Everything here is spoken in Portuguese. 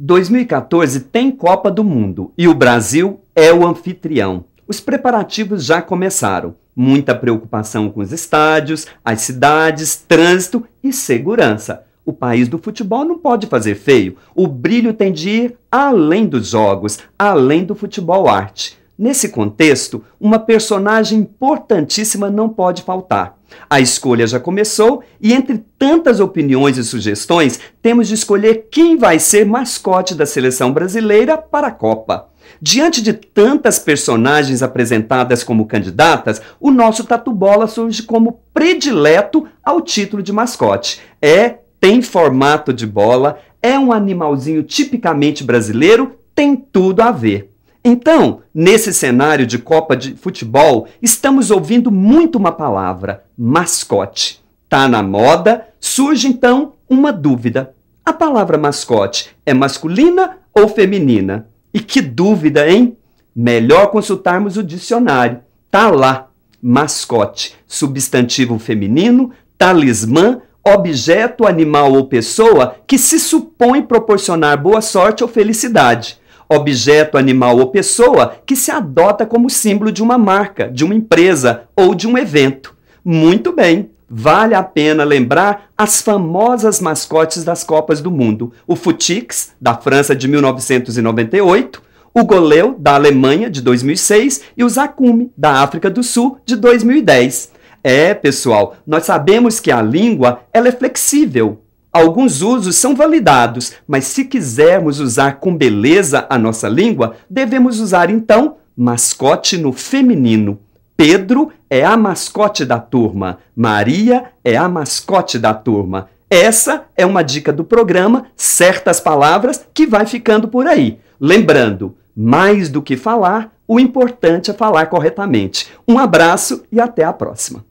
2014 tem Copa do Mundo e o Brasil é o anfitrião. Os preparativos já começaram. Muita preocupação com os estádios, as cidades, trânsito e segurança. O país do futebol não pode fazer feio. O brilho tem de ir além dos jogos, além do futebol arte. Nesse contexto, uma personagem importantíssima não pode faltar a escolha já começou e, entre tantas opiniões e sugestões, temos de escolher quem vai ser mascote da seleção brasileira para a Copa. Diante de tantas personagens apresentadas como candidatas, o nosso Tatu Bola surge como predileto ao título de mascote. É, tem formato de bola, é um animalzinho tipicamente brasileiro, tem tudo a ver. Então, nesse cenário de Copa de Futebol, estamos ouvindo muito uma palavra, mascote. Tá na moda, surge então uma dúvida. A palavra mascote é masculina ou feminina? E que dúvida, hein? Melhor consultarmos o dicionário. Tá lá. Mascote, substantivo feminino, talismã, objeto, animal ou pessoa que se supõe proporcionar boa sorte ou felicidade objeto, animal ou pessoa que se adota como símbolo de uma marca, de uma empresa ou de um evento. Muito bem, vale a pena lembrar as famosas mascotes das Copas do Mundo: o Futix, da França de 1998, o Goleu, da Alemanha de 2006 e o Zakume, da África do Sul de 2010. É, pessoal, nós sabemos que a língua ela é flexível, Alguns usos são validados, mas se quisermos usar com beleza a nossa língua, devemos usar então mascote no feminino. Pedro é a mascote da turma, Maria é a mascote da turma. Essa é uma dica do programa, certas palavras que vai ficando por aí. Lembrando, mais do que falar, o importante é falar corretamente. Um abraço e até a próxima.